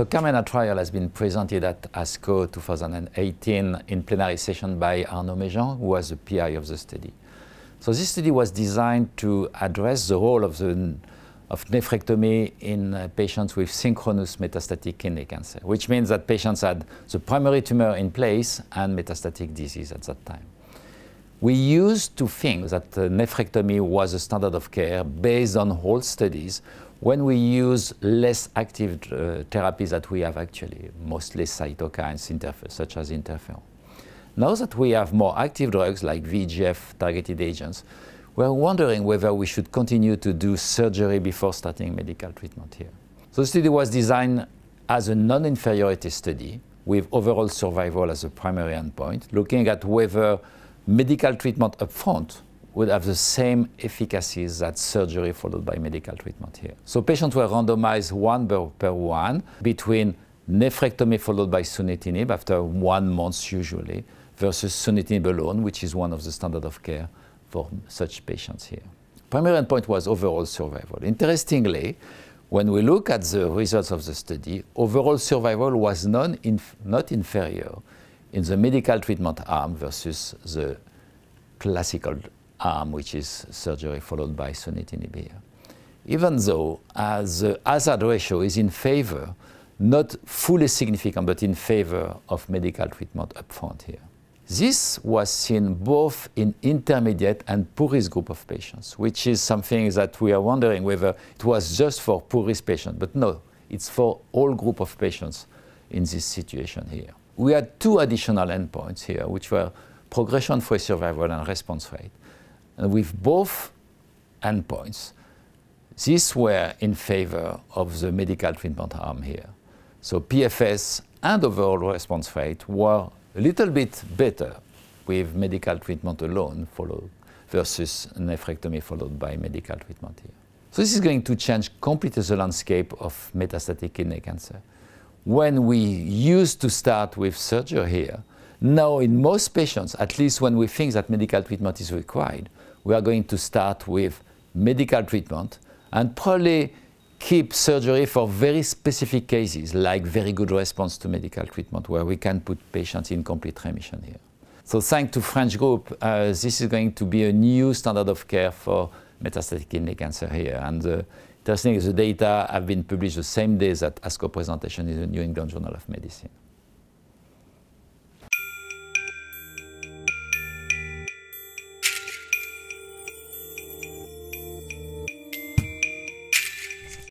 So Carmena trial has been presented at ASCO 2018 in plenary session by Arnaud Méjean, who was the PI of the study. So this study was designed to address the role of, the, of nephrectomy in uh, patients with synchronous metastatic kidney cancer, which means that patients had the primary tumor in place and metastatic disease at that time. We used to think that uh, nephrectomy was a standard of care based on whole studies when we use less active uh, therapies that we have actually, mostly cytokines such as interferon. Now that we have more active drugs like VGF targeted agents, we're wondering whether we should continue to do surgery before starting medical treatment here. So the study was designed as a non-inferiority study with overall survival as a primary endpoint, looking at whether medical treatment upfront would have the same efficacy that surgery followed by medical treatment here. So patients were randomized one per, per one between nephrectomy followed by sunitinib after one month usually versus sunitinib alone, which is one of the standard of care for such patients here. Primary endpoint was overall survival. Interestingly, when we look at the results of the study, overall survival was non inf not inferior in the medical treatment arm versus the classical arm, which is surgery followed by sunitinib Even though the hazard ratio is in favor, not fully significant, but in favor of medical treatment upfront here. This was seen both in intermediate and poorest group of patients, which is something that we are wondering whether it was just for poorest patients, but no, it's for all group of patients in this situation here. We had two additional endpoints here, which were progression-free survival and response rate and with both endpoints. These were in favor of the medical treatment arm here. So PFS and overall response rate were a little bit better with medical treatment alone followed versus nephrectomy followed by medical treatment here. So this is going to change completely the landscape of metastatic kidney cancer. When we used to start with surgery here, now in most patients, at least when we think that medical treatment is required, we are going to start with medical treatment and probably keep surgery for very specific cases, like very good response to medical treatment, where we can put patients in complete remission here. So thanks to French group, uh, this is going to be a new standard of care for metastatic kidney cancer here. And uh, the data have been published the same day that ASCO presentation in the New England Journal of Medicine.